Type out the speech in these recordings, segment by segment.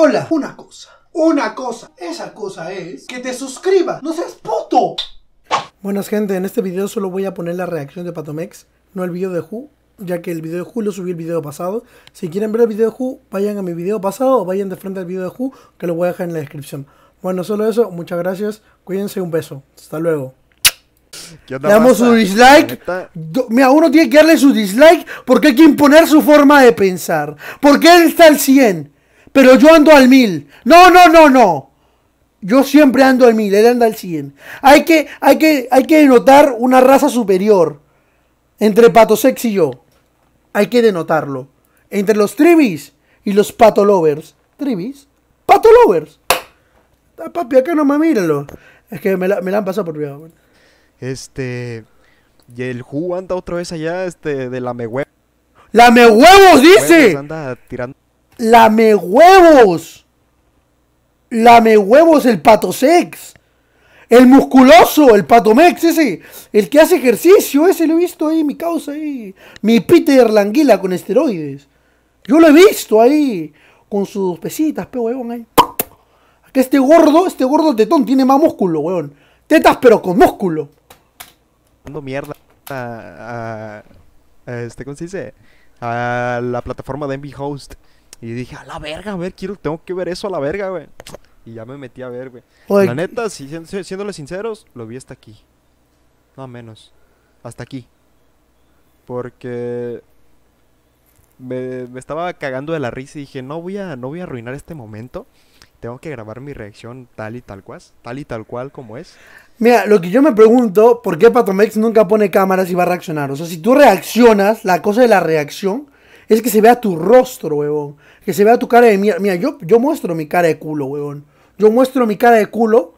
Hola, una cosa. Una cosa. Esa cosa es que te suscribas. No seas puto. Buenas gente, en este video solo voy a poner la reacción de Patomex, no el video de Ju, ya que el video de Who lo subí el video pasado. Si quieren ver el video de Ju, vayan a mi video pasado o vayan de frente al video de Ju, que lo voy a dejar en la descripción. Bueno, solo eso, muchas gracias, cuídense, un beso. Hasta luego. Le damos un dislike. Mira, uno tiene que darle su dislike porque hay que imponer su forma de pensar. Porque él está al 100 pero yo ando al mil. No, no, no, no. Yo siempre ando al mil, él anda al 100. Hay que, hay que, hay que denotar una raza superior entre Sex y yo. Hay que denotarlo. Entre los tribis y los patolovers. Tribis, patolovers. Ah, papi, acá nomás míralo. Es que me la, me han pasado por viejo. Este. Y el Ju anda otra vez allá, este, de la me ¡La me huevos, dice! Anda tirando Lame huevos. Lame huevos el pato sex. El musculoso, el pato patomex ese. El que hace ejercicio, ese lo he visto ahí, mi causa ahí. Mi Peter Languila con esteroides. Yo lo he visto ahí. Con sus pesitas, pero huevón ahí. Que este gordo, este gordo tetón tiene más músculo, weón. Tetas pero con músculo. Dando mierda a, este, ¿cómo se dice? A la plataforma de mi Host. Y dije, a la verga, a ver, quiero, tengo que ver eso a la verga, güey. Y ya me metí a ver, güey. La neta, si, sinceros, lo vi hasta aquí. No menos. Hasta aquí. Porque me, estaba cagando de la risa y dije, no voy a, no voy a arruinar este momento. Tengo que grabar mi reacción tal y tal cual, tal y tal cual como es. Mira, lo que yo me pregunto, ¿por qué Patomex nunca pone cámaras y va a reaccionar? O sea, si tú reaccionas, la cosa de la reacción es que se vea tu rostro, huevón. Que se vea tu cara de mierda. Mira, yo, yo muestro mi cara de culo, huevón. Yo muestro mi cara de culo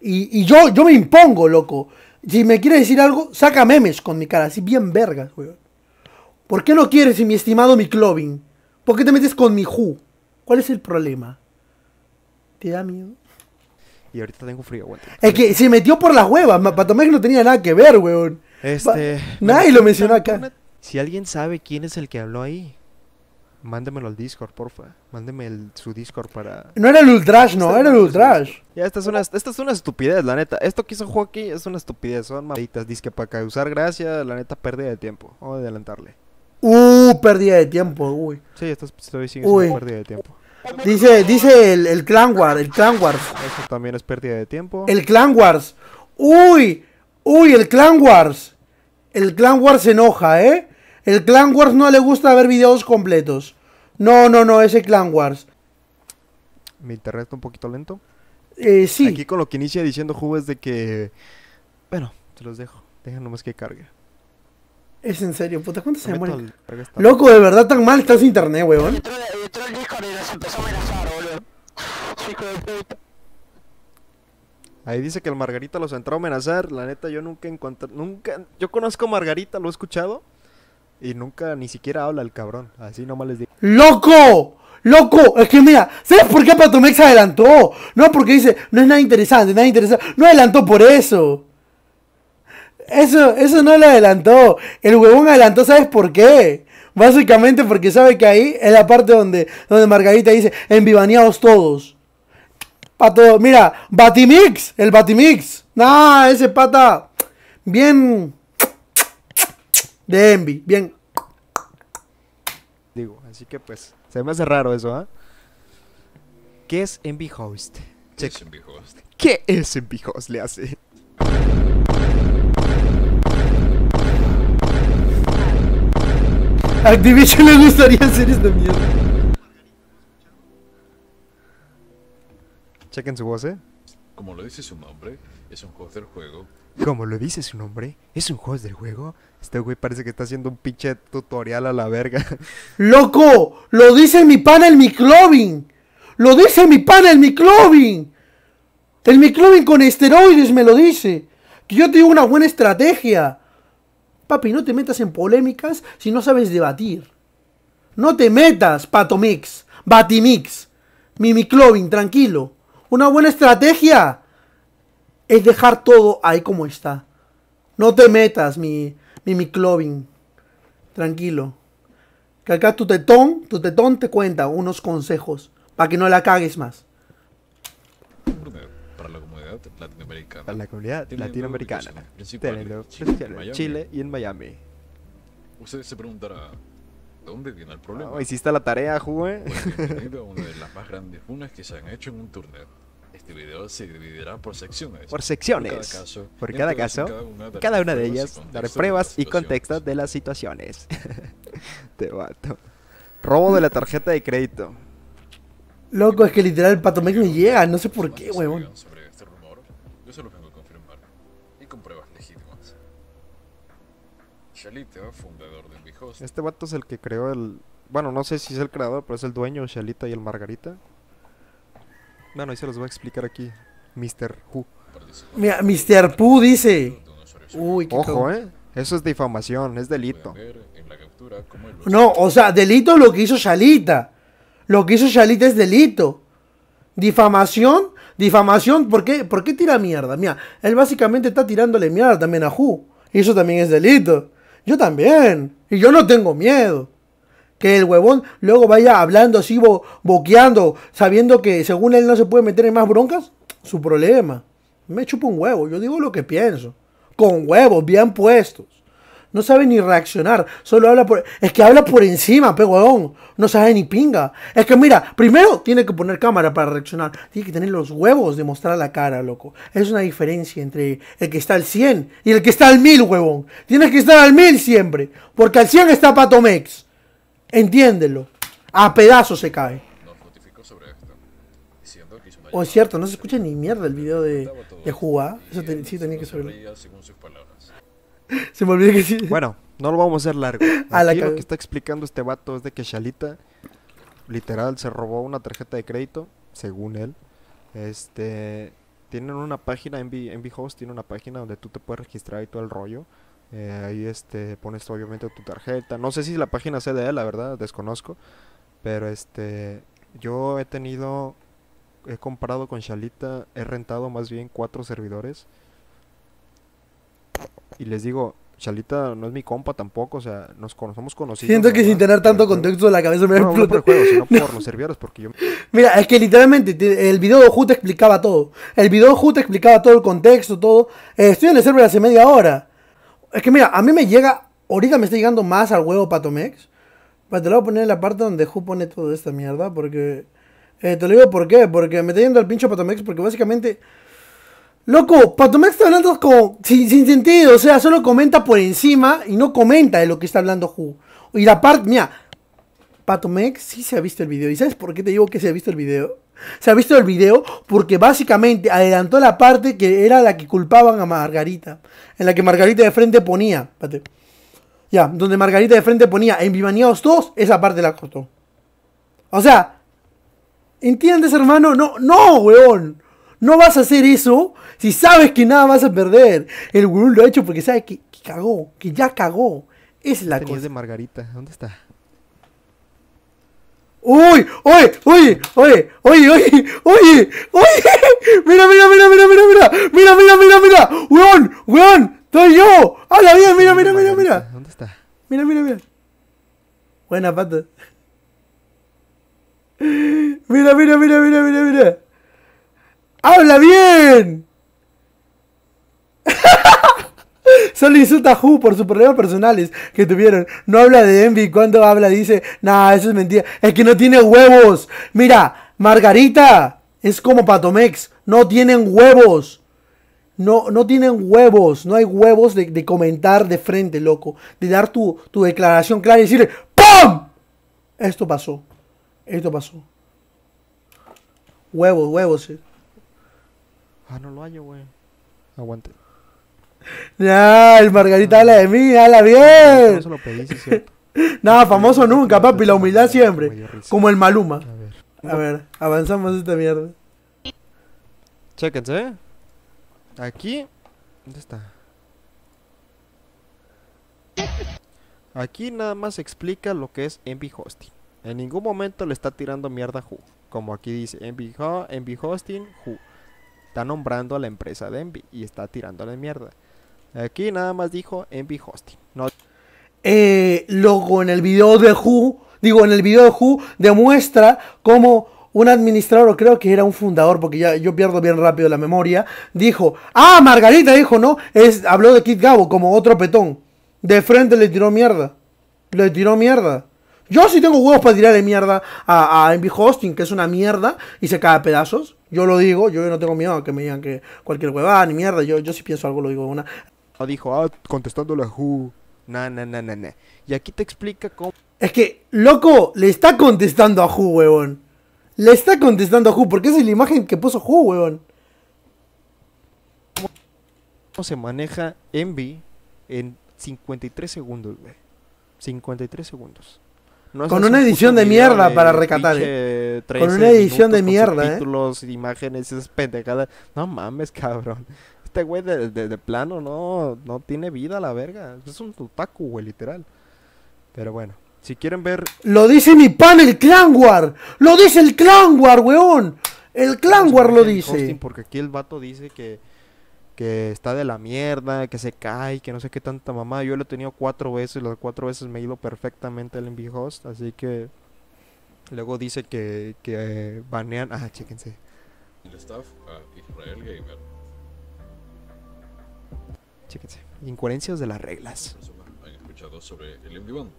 y, yo, yo me impongo, loco. Si me quieres decir algo, saca memes con mi cara, así bien vergas, huevón. ¿Por qué no quieres, mi estimado mi Clovin? ¿Por qué te metes con mi Ju? ¿Cuál es el problema? ¿Te da miedo? Y ahorita tengo frío, weón. Es que se metió por la huevas. Patomex no tenía nada que ver, weón. Este. Nadie lo mencionó acá. Si alguien sabe quién es el que habló ahí, Mándemelo al Discord, porfa. Mándeme el, su Discord para. No era el Ultrash, no, este era el Ultrash. Este ya, esta es, una, es una estupidez, la neta. Esto que hizo Joaquín es una estupidez. Son malditas. Dice que para causar gracia, la neta, pérdida de tiempo. Vamos a adelantarle. Uh, pérdida de tiempo, uy. Sí, esto estoy diciendo pérdida de tiempo. Dice, dice el, el Clan Wars, el Clan Wars. Eso también es pérdida de tiempo. El Clan Wars. Uy, uy, el Clan Wars. El Clan Wars se enoja, ¿eh? El Clan Wars no le gusta ver videos completos. No, no, no, ese Clan Wars. Mi internet está un poquito lento. Eh, sí. Aquí con lo que inicia diciendo juve es de que. Bueno, te los dejo. Deja nomás que cargue. Es en serio, puta, ¿cuánto se demora? Loco, de verdad tan mal está su internet, weón. Ahí dice que el Margarita los entró a amenazar. La neta, yo nunca encontrado, Nunca. Yo conozco a Margarita, lo he escuchado. Y nunca ni siquiera habla el cabrón. Así nomás les digo. ¡Loco! ¡Loco! Es que mira, ¿sabes por qué Patomex adelantó? No porque dice, no es nada interesante, nada interesante. No adelantó por eso. Eso, eso no lo adelantó. El huevón adelantó, ¿sabes por qué? Básicamente porque sabe que ahí es la parte donde, donde Margarita dice, envivaneados todos. mira, Batimix, el Batimix. Nah, ese pata, bien, de Envy. Bien. Digo, así que pues, se me hace raro eso, ¿ah? ¿Qué es Envy Host? ¿Qué es Envy Host? ¿Qué es Envy Host? Le hace. Activision le gustaría series de mierda. Chequen su voz, eh. Como lo dice su nombre, es un host del juego. Como lo dice su nombre, es un juego del juego. Este güey parece que está haciendo un pinche tutorial a la verga. ¡Loco! ¡Lo dice mi pana el Miclovin! ¡Lo dice mi pana el Miclovin! El Miclovin con esteroides me lo dice. Que yo tengo una buena estrategia. Papi, no te metas en polémicas si no sabes debatir. No te metas, Patomix, Batimix, Mimiclovin, tranquilo. Una buena estrategia es dejar todo ahí como está. No te metas, mi, mi, mi Tranquilo. Que acá tu tetón, tu tetón te cuenta unos consejos para que no la cagues más. Para la comunidad latinoamericana. Para la comunidad latinoamericana. especial Chile, Chile y en Miami. Usted se preguntará, ¿dónde viene el problema? Oh, ¿Hiciste la tarea, Juve? una de las más grandes funas que se han hecho en un torneo este video se dividirá por secciones. Por secciones. Por cada caso. cada, una de, ellas dar pruebas y contextos de las situaciones. Te bato. Robo de la tarjeta de crédito. Loco, es que literal el pato me llega, no sé por qué, weón. este rumor, Este vato es el que creó el. Bueno, no sé si es el creador, pero es el dueño, Shalita y el Margarita. No, no, y se los voy a explicar aquí, Mr. Who. Mira, Mr. Pooh dice. Uy, qué Ojo, eh. Eso es difamación, es delito. No, o sea, delito lo que hizo Shalita. Lo que hizo Shalita es delito. Difamación, difamación, ¿por qué, tira mierda? Mira, él básicamente está tirándole mierda también a Hu Y eso también es delito. Yo también. Y yo no tengo miedo que el huevón luego vaya hablando así, boqueando, sabiendo que según él no se puede meter en más broncas, su problema. Me chupa un huevo, yo digo lo que pienso. Con huevos, bien puestos. No sabe ni reaccionar, solo habla por... Es que habla por encima, pe huevón. No sabe ni pinga. Es que mira, primero tiene que poner cámara para reaccionar. Tiene que tener los huevos de mostrar la cara, loco. Es una diferencia entre el que está al 100 y el que está al 1000, huevón. Tienes que estar al 1000 siempre. Porque al 100 está Patomex. Entiéndelo. A pedazos se cae. o es cierto, no se escucha ni mierda el video de, de Eso sí tenía que Se me olvidó que sí. Bueno, no lo vamos a hacer largo. lo que está explicando este vato es de que Shalita literal se robó una tarjeta de crédito, según él. Este, tienen una página, en Host tiene una página donde tú te puedes registrar y todo el rollo. Eh, ahí este, pones obviamente tu tarjeta. No sé si la página CDE, la verdad, desconozco. Pero este, yo he tenido, he comprado con Shalita, he rentado más bien cuatro servidores. Y les digo, Chalita no es mi compa tampoco, o sea, nos conocemos conocidos. Siento que sin tener tanto contexto la cabeza juego, por servidores, porque yo... Mira, es que literalmente el video de explicaba todo. El video de Ju explicaba todo el contexto, todo. estoy en el server hace media hora. Es que mira, a mí me llega. Ahorita me está llegando más al huevo Patomex. te lo voy a poner en la parte donde Ju pone toda esta mierda. Porque. Eh, te lo digo por qué. Porque me está yendo al pincho Patomex. Porque básicamente. Loco, Patomex está hablando como. Sin, sentido. O sea, solo comenta por encima. Y no comenta de lo que está hablando Ju. Y la parte. Mira. Patomex sí se ha visto el video. ¿Y sabes por qué te digo que se ha visto el video? ¿Se ha visto el video? Porque básicamente adelantó la parte que era la que culpaban a Margarita. En la que Margarita de frente ponía. Ya, donde Margarita de frente ponía en Vivaniados todos, esa parte la cortó. O sea, ¿entiendes, hermano? No, no, weón. No vas a hacer eso si sabes que nada vas a perder. El weón lo ha hecho porque sabe que, cagó, que ya cagó. es la cosa. de Margarita, ¿dónde está? ¡Uy! ¡Uy! ¡Uy! ¡Uy! ¡Uy! ¡Uy! ¡Uy! ¡Uy! ¡Mira, mira, mira, mira, mira, mira! ¡Mira, mira, mira, mira! ¡Weón! ¡Weón! ¡Estoy yo! Habla bien, mira, mira, mira! ¿Dónde está? Mira, mira, mira. Buena pata. Mira, mira, mira, mira, mira, mira. ¡Habla bien! Solo insulta a por sus problemas personales que tuvieron. No habla de Envy. Cuando habla dice, nada, eso es mentira. Es que no tiene huevos. Mira, Margarita es como Patomex. No tienen huevos. No, no tienen huevos. No hay huevos de, comentar de frente, loco. De dar tu, declaración clara y decirle, ¡POM! Esto pasó. Esto pasó. Huevos, huevos. Eh. Ah, no lo hallo, güey. Aguante. Ya, el Margarita habla de mí, habla bien. Nada, famoso nunca, papi, la humildad siempre. Como el Maluma. A ver, avanzamos esta mierda. Chéquense. ¿eh? Aquí. ¿Dónde está? Aquí nada más explica lo que es Envy Hosting. En ningún momento le está tirando mierda a Who. Como aquí dice Envy, Hosting, Who. Está nombrando a la empresa de Envy y está tirándole mierda. Aquí nada más dijo Envy Hosting. No... Eh, en el video de Who, digo, en el video de Who demuestra cómo un administrador, o creo que era un fundador, porque ya yo pierdo bien rápido la memoria, dijo, ah, Margarita dijo, no, es, habló de Kit Gabo como otro petón. De frente le tiró mierda. Le tiró mierda. Yo sí tengo huevos para tirarle mierda a, Envy Hosting, que es una mierda, y se cae a pedazos. Yo lo digo, yo no tengo miedo a que me digan que cualquier huevada ni mierda. Yo, yo sí pienso algo, lo digo una dijo, ah, contestándole la Na, na, na, na, Y aquí te explica cómo. Es que, loco, le está contestando a ju weón Le está contestando a Who, porque esa es la imagen que puso ju weón ¿Cómo se maneja Envy en 53 segundos, weón? 53 segundos. Eh. con una edición de mierda para recatar. Con una edición de mierda, con imágenes, esas pendejadas. No mames, cabrón este güey de, plano no, no tiene vida la verga. Es un tutaku, güey, literal. Pero bueno, si quieren ver... Lo dice mi pan, el Clan War. Lo dice el Clan War, weón. El Clan War lo dice. Porque aquí el vato dice que, está de la mierda, que se cae, que no sé qué tanta mamá. Yo lo he tenido cuatro veces, las cuatro veces me he ido perfectamente el envy host, así que... Luego dice que, que banean... Ah, chéquense. El staff a ah, Israel Gamer Chéquense. Incoherencias de las reglas. Han escuchado sobre el Envivant,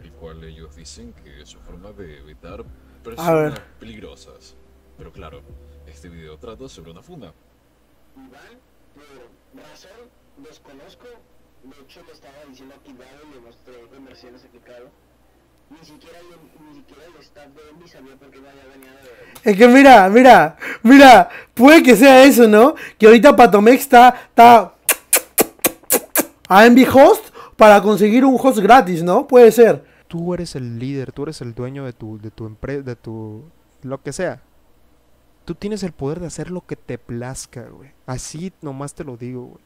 el cual ellos dicen que es su forma de evitar personas peligrosas. Pero claro, este video trata sobre una funda. Iván, por razón, desconozco. De hecho, le estaba diciendo aquí Dado y le mostré comerciales aplicado. Ni siquiera, ni siquiera el staff de Envy sabía por qué no había ganado de Es que mira, mira, mira, puede que sea eso, ¿no? Que ahorita Patomex está, está a host para conseguir un host gratis, ¿no? Puede ser. Tú eres el líder, tú eres el dueño de tu, de tu empresa, de tu... lo que sea. Tú tienes el poder de hacer lo que te plazca, güey. Así nomás te lo digo, güey.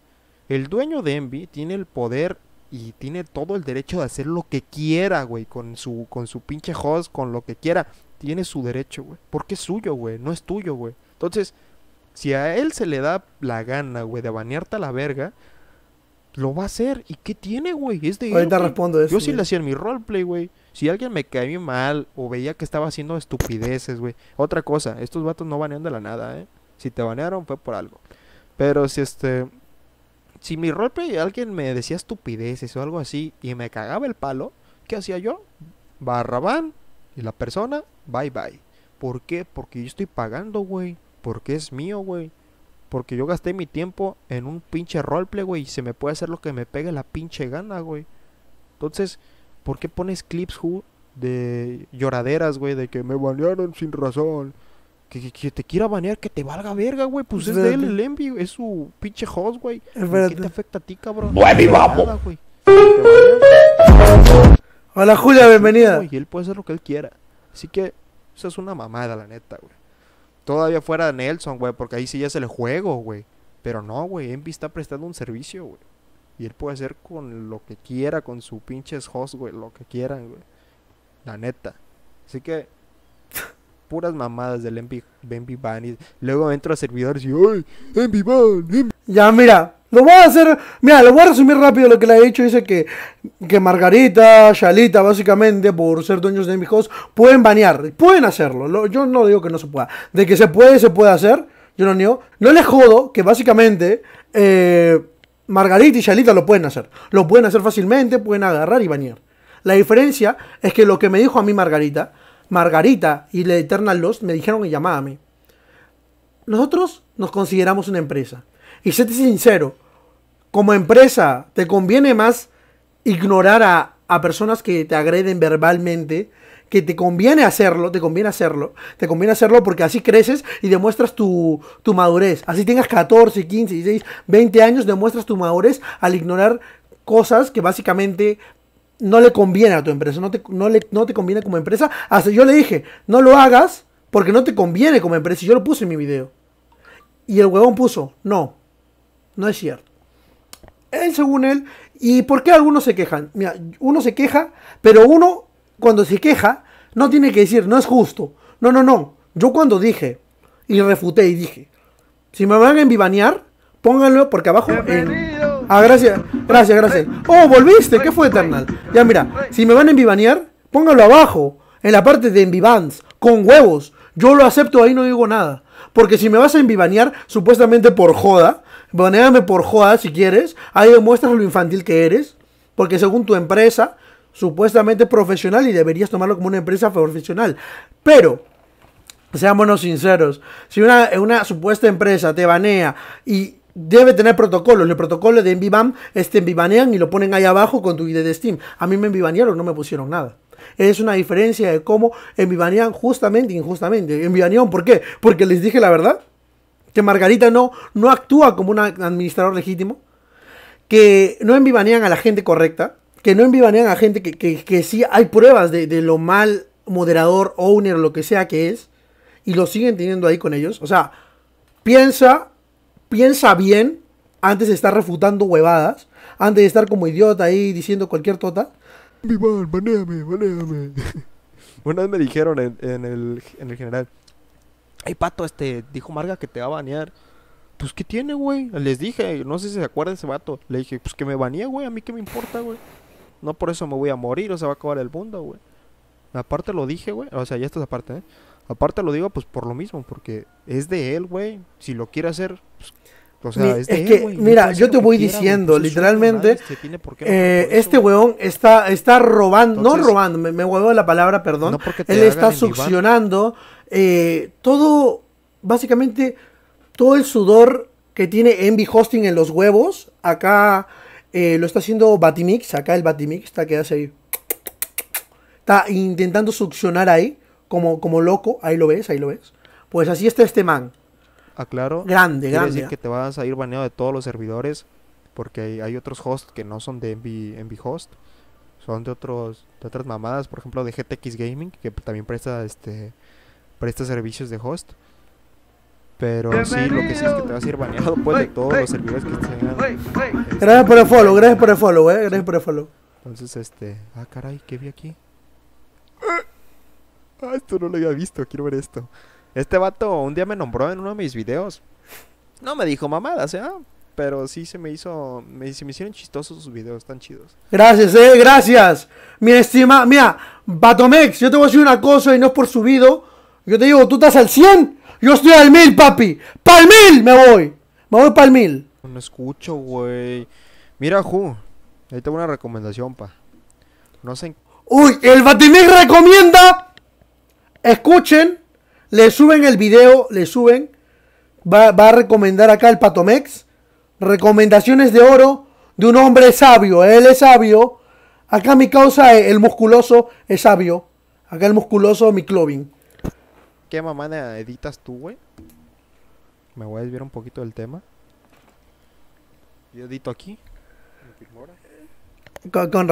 El dueño de Envy tiene el poder y tiene todo el derecho de hacer lo que quiera, güey, con su, con su pinche host, con lo que quiera. Tiene su derecho, güey. Porque es suyo, güey, no es tuyo, güey. Entonces, si a él se le da la gana, güey, de banearte a la verga, lo va a hacer. ¿Y qué tiene, güey? Es de Yo sí le hacía en mi roleplay, güey. Si alguien me caía mal o veía que estaba haciendo estupideces, güey. Otra cosa, estos vatos no banean de la nada, ¿eh? Si te banearon fue por algo. Pero si este. Si mi roleplay alguien me decía estupideces o algo así y me cagaba el palo, ¿qué hacía yo? Barrabán y la persona, bye bye. ¿Por qué? Porque yo estoy pagando, güey. Porque es mío, güey. Porque yo gasté mi tiempo en un pinche roleplay, güey. Y se me puede hacer lo que me pegue la pinche gana, güey. Entonces, ¿por qué pones clips who de lloraderas, güey? De que me banearon sin razón. Que, te quiera banear, que te valga verga, güey. Pues es de él el envy, es su pinche host, güey. ¿Qué te afecta a ti, cabrón? ¡Nueve, vamos! Hola, Julia, bienvenida. Y él puede hacer lo que él quiera. Así que, eso es una mamada, la neta, güey todavía fuera de Nelson, güey, porque ahí sí ya es el juego, güey. Pero no, güey, Envy está prestando un servicio, güey. Y él puede hacer con lo que quiera, con su pinches host, güey, lo que quieran, güey. La neta. Así que, puras mamadas del Envy, van Y luego entro a servidores y, ¡ay! ¡Envy Ya, mira, lo voy a hacer. Mira, lo voy a resumir rápido lo que le he dicho. Dice que, que Margarita, Shalita, básicamente, por ser dueños de mis hosts, pueden bañar Pueden hacerlo. yo no digo que no se pueda. De que se puede, se puede hacer. Yo no niego. No les jodo que básicamente. Eh, Margarita y Shalita lo pueden hacer. Lo pueden hacer fácilmente, pueden agarrar y bañar La diferencia es que lo que me dijo a mí Margarita, Margarita y la Eternal Lost me dijeron que llamaba a mí. Nosotros nos consideramos una empresa. Y séte sincero, como empresa, te conviene más ignorar a, personas que te agreden verbalmente, que te conviene hacerlo, te conviene hacerlo, te conviene hacerlo porque así creces y demuestras tu, madurez. Así tengas 14, 15, 16, 20 años, demuestras tu madurez al ignorar cosas que básicamente no le conviene a tu empresa, no te, no le, no te conviene como empresa. yo le dije, no lo hagas porque no te conviene como empresa. Y yo lo puse en mi video. Y el huevón puso, no. No es cierto. Él, según él, ¿y por qué algunos se quejan? Mira, uno se queja, pero uno cuando se queja no tiene que decir, no es justo. No, no, no. Yo cuando dije y refuté y dije, si me van a envivanear, pónganlo porque abajo... En... Ah, gracias, gracias, gracias. Oh, volviste, ¿qué fue Eternal? Ya mira, si me van a envivanear, pónganlo abajo, en la parte de envivans, con huevos. Yo lo acepto, ahí no digo nada. Porque si me vas a envivanear, supuestamente por joda, baneame por joa si quieres, ahí demuestras lo infantil que eres, porque según tu empresa, supuestamente profesional y deberías tomarlo como una empresa profesional. Pero, seámonos sinceros, si una, supuesta empresa te banea y debe tener protocolos. el protocolo de Envibam este, envivanean y lo ponen ahí abajo con tu ID de Steam. A mí me envivanearon, no me pusieron nada. Es una diferencia de cómo envibanean justamente e injustamente. envivanearon, por qué? ¿Porque les dije la verdad? que Margarita no, no actúa como un administrador legítimo, que no envivanean a la gente correcta, que no envivanean a gente que, que, sí hay pruebas de, lo mal moderador, owner, lo que sea que es, y lo siguen teniendo ahí con ellos. O sea, piensa, piensa bien antes de estar refutando huevadas, antes de estar como idiota ahí diciendo cualquier tota. baneame, baneame. Una vez me dijeron en el general, Ay, pato, este, dijo Marga que te va a banear. Pues, ¿qué tiene, güey? Les dije, no sé si se acuerda ese vato. Le dije, pues que me banee, güey, a mí qué me importa, güey. No por eso me voy a morir o se va a acabar el mundo, güey. Aparte lo dije, güey. O sea, ya estás aparte, ¿eh? Aparte lo digo, pues por lo mismo, porque es de él, güey. Si lo quiere hacer, pues, o sea, es, de él, que, Mira, yo te voy diciendo, literalmente, este, eh, este weón está, está robando, no robando, me, me la palabra, perdón. No él está succionando eh, todo, básicamente, todo el sudor que tiene Envy Hosting en los huevos, acá eh, lo está haciendo Batimix, acá el Batimix está que Está intentando succionar ahí, como, como loco, ahí lo ves, ahí lo ves. Pues así está este man. Aclaro. Grande, grande. decir que te vas a ir baneado de todos los servidores, porque hay, otros hosts que no son de Envy, Host son de otros de otras mamadas por ejemplo de GTX Gaming que también presta este presta servicios de host. Pero sí, lo que sí es que te vas a ir baneado pues de todos los servidores que estén. gracias por el follow, gracias por el follow, eh, gracias por el follow. Entonces, este, ah, caray, ¿qué vi aquí? Ah, esto no lo había visto, quiero ver esto. Este vato un día me nombró en uno de mis videos. No me dijo mamadas, ¿eh? Pero sí se me hizo, me, se me hicieron chistosos sus videos, tan chidos. Gracias, eh, gracias. Mi estima, mira, Batomex, yo te voy a decir una cosa y no es por subido, yo te digo, tú estás al 100, yo estoy al 1000, papi. ¡Pal 1000 me voy! Me voy pa'l 1000. No escucho, güey. Mira, Ju, ahí tengo una recomendación, pa. No sé. ¡Uy! El Batimix recomienda. Escuchen, le suben el video, le suben. Va, a recomendar acá el Patomex. Recomendaciones de oro de un hombre sabio. Él es sabio. Acá mi causa, el musculoso, es sabio. Acá el musculoso, mi Clovin qué mamada editas tú, güey. Me voy a desviar un poquito del tema. Yo edito aquí. Eh, con,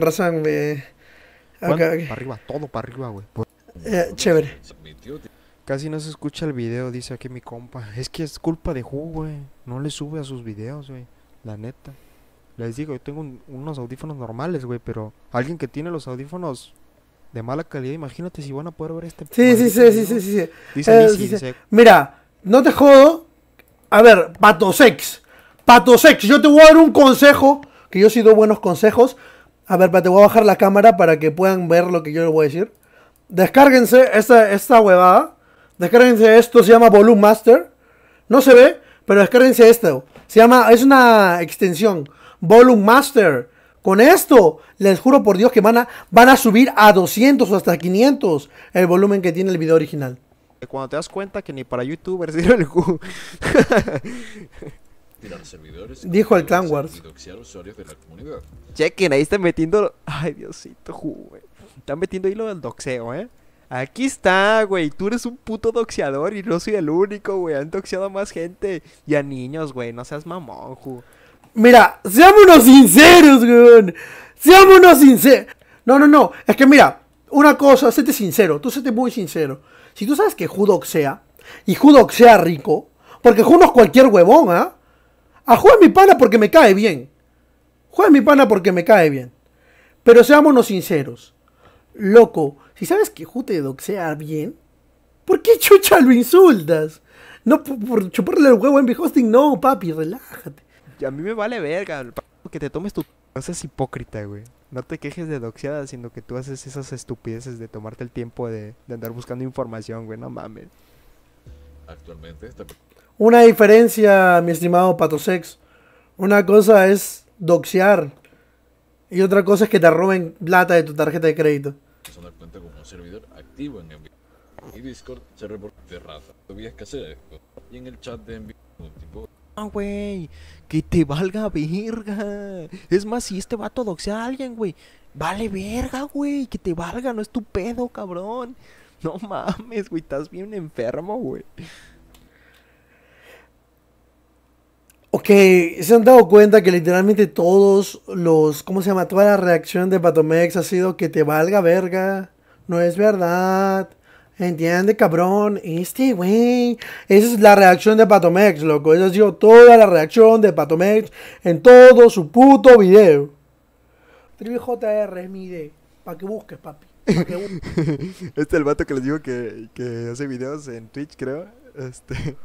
razón, güey. Para arriba, todo para arriba, güey. Eh, chévere. Casi no se escucha el video, dice aquí mi compa. Es que es culpa de Who, güey. No le sube a sus videos, güey. La neta. Les digo, yo tengo unos audífonos normales, güey, pero alguien que tiene los audífonos de mala calidad, imagínate si van a poder ver este. Sí, sí, sí, sí, sí, sí, Dice, eh, Mira, no te jodo. A ver, sex, pato sex. yo te voy a dar un consejo. Que yo sí doy buenos consejos. A ver, te voy a bajar la cámara para que puedan ver lo que yo les voy a decir. Descárguense esta, esta huevada. Descárguense esto, se llama Volume Master. No se ve, pero descárguense esto. Se llama, es una extensión. Volume Master. Con esto, les juro por Dios que van a, van a subir a 200 o hasta 500 el volumen que tiene el video original. Cuando te das cuenta que ni para youtubers sirve el servidores. Dijo el eh, Clan Wars. Chequen, ahí están metiendo. Ay, Diosito, güey. Están metiendo ahí lo del doxeo, eh. Aquí está, güey. Tú eres un puto doxeador y no soy el único, güey. Han doxeado a más gente y a niños, güey. No seas mamón, güey. Mira, seámonos sinceros, weón. Seámonos sinceros. No, no, no. Es que mira, una cosa, séte sincero. Tú séte muy sincero. Si tú sabes que judoxea, y judoxea rico, porque Judo es cualquier huevón, ¿ah? A juega mi pana porque me cae bien. Juega mi pana porque me cae bien. Pero seámonos sinceros. Loco, si sabes que Ju te bien, ¿por qué chucha lo insultas? No por, por chuparle el huevo en mi hosting, no, papi, relájate a mí me vale verga. Que te tomes tu. No seas hipócrita, güey. No te quejes de doxiada, sino que tú haces esas estupideces de tomarte el tiempo de, andar buscando información, güey. No mames. Actualmente está... Una diferencia, mi estimado Patosex. Una cosa es doxear. Y otra cosa es que te roben plata de tu tarjeta de crédito. Una cuenta como un servidor activo en envío. Y Discord se reporta de raza. Y en el chat de envío, Ah, güey. Que te valga verga. Es más, si este vato doxea a alguien, güey. Vale verga, güey. Que te valga, no es tu pedo, cabrón. No mames, güey. Estás bien enfermo, güey. Ok, se han dado cuenta que literalmente todos los. ¿Cómo se llama? Toda la reacción de Patomex ha sido que te valga verga. No es verdad. ¿Entiendes, cabrón, este güey. Esa es la reacción de Patomex, loco. Esa ha sido toda la reacción de Patomex en todo su puto video. JR es Para que busques, papi. este es el vato que les digo que, hace videos en Twitch, creo. Este.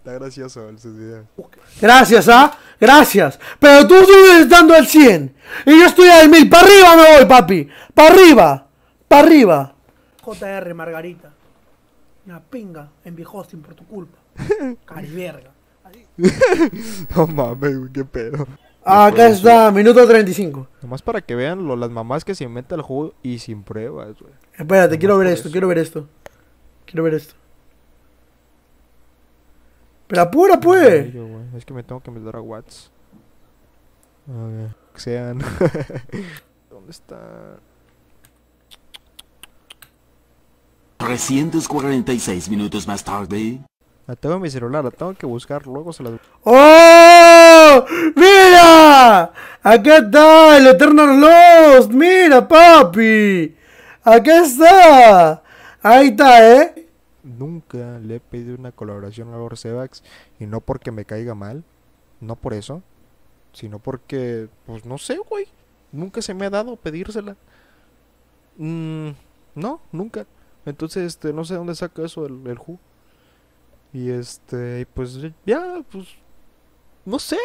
Está gracioso el sus videos. Gracias, ¿ah? Gracias. Pero tú sigues dando el 100. Y yo estoy al 1000. Para arriba me voy, papi. Para arriba. Para arriba. JR Margarita. Una pinga en hosting por tu culpa. Caliberga. no mames, qué pedo. Ah, acá está, minuto 35. Nomás para que vean las mamás que se inventan el juego y sin pruebas, güey. Espérate, quiero ver esto, quiero ver esto. Quiero ver esto. Pero apura, pues. Es que me tengo que meter a Watts. A ver, sean. ¿Dónde están? 346 minutos más tarde. La ah, tengo en mi celular, la tengo que buscar, luego se la... ¡Oh! ¡Mira! Acá está el Eternal Lost, mira papi. ¡Aquí está. Ahí está, ¿eh? Nunca le he pedido una colaboración a Lord y no porque me caiga mal, no por eso, sino porque, pues no sé, güey. Nunca se me ha dado pedírsela. Mm, no, nunca. Entonces, este, no sé dónde saca eso el, el Who. Y este, pues ya, pues. No sé.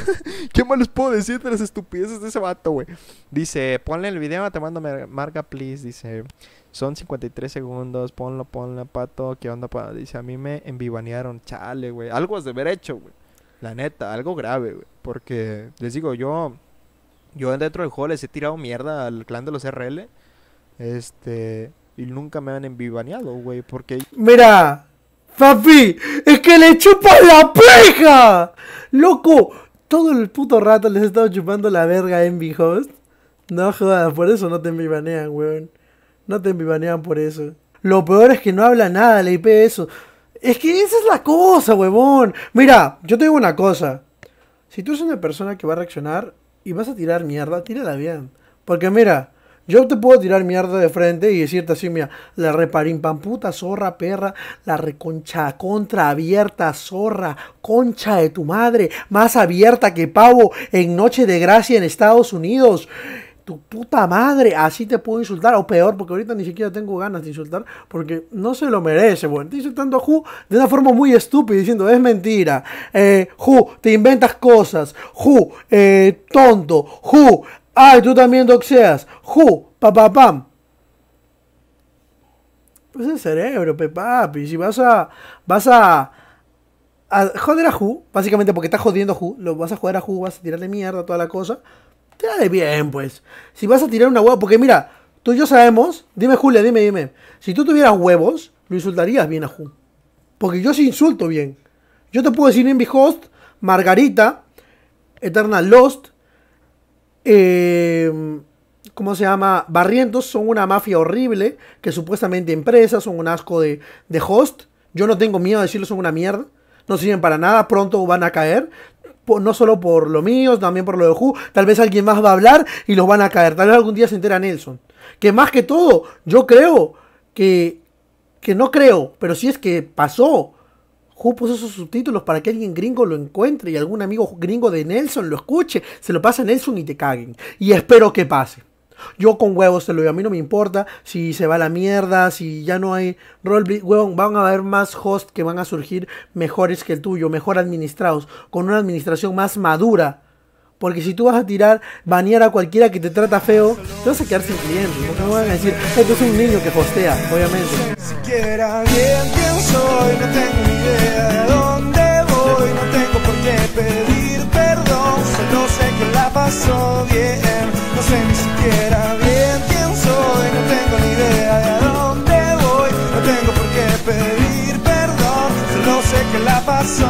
¿Qué más les puedo decir de las estupideces de ese vato, güey? Dice, ponle el video, te mando marca, please. Dice, son 53 segundos, ponlo, ponlo, pato. ¿Qué onda, pato? Dice, a mí me envivanearon, chale, güey. Algo has de haber hecho, güey. La neta, algo grave, güey. Porque, les digo, yo. Yo dentro del juego les he tirado mierda al clan de los RL. Este y nunca me han envivaneado, güey, porque... Mira, papi, es que le chupas la peja. Loco, todo el puto rato les he estado chupando la verga a Envy Host. No jodas, por eso no te envivanean, weón. No te envivanean por eso. Lo peor es que no habla nada le IP eso. Es que esa es la cosa, huevón. Mira, yo te digo una cosa. Si tú eres una persona que va a reaccionar y vas a tirar mierda, tírala bien. Porque mira, yo te puedo tirar mierda de frente y decirte así, mira, la reparín pan puta, zorra, perra, la reconcha contra abierta, zorra, concha de tu madre, más abierta que pavo en Noche de Gracia en Estados Unidos. Tu puta madre, así te puedo insultar, o peor, porque ahorita ni siquiera tengo ganas de insultar, porque no se lo merece, bueno, estoy insultando a Ju de una forma muy estúpida, diciendo, es mentira, eh, Ju, te inventas cosas, Ju, eh, tonto, Ju, Ay, tú también doxeas. Ju, papapam. Pues el cerebro, pepapi. papi. Si vas a. Vas a. a joder a Ju, básicamente porque estás jodiendo a Ju. Lo vas a joder a Ju, vas a tirarle mierda, toda la cosa. de bien, pues. Si vas a tirar una hueva, porque mira, tú y yo sabemos. Dime, Julia, dime, dime. Si tú tuvieras huevos, lo insultarías bien a Ju. Porque yo sí insulto bien. Yo te puedo decir en mi host, Margarita, Eternal Lost, eh, ¿cómo se llama? Barrientos son una mafia horrible que supuestamente empresas son un asco de, de host. Yo no tengo miedo de decirlo, son una mierda. No sirven para nada, pronto van a caer. no solo por lo mío, también por lo de ju. Tal vez alguien más va a hablar y los van a caer. Tal vez algún día se entera Nelson. Que más que todo, yo creo que, que no creo, pero si es que pasó Who esos subtítulos para que alguien gringo lo encuentre y algún amigo gringo de Nelson lo escuche, se lo pasa a Nelson y te caguen. Y espero que pase. Yo con huevos te lo digo, a mí no me importa si se va la mierda, si ya no hay roll huevón, van a haber más hosts que van a surgir mejores que el tuyo, mejor administrados, con una administración más madura. Porque si tú vas a tirar, banear a cualquiera que te trata feo, te vas a quedar sin clientes, porque me van a decir, esto es un niño que postea, obviamente soy, no tengo idea de a dónde voy, no tengo por qué pedir perdón, solo sé que la pasó bien, no sé ni siquiera bien quién soy, no tengo ni idea de a dónde voy, no tengo por qué pedir perdón, solo sé que la paso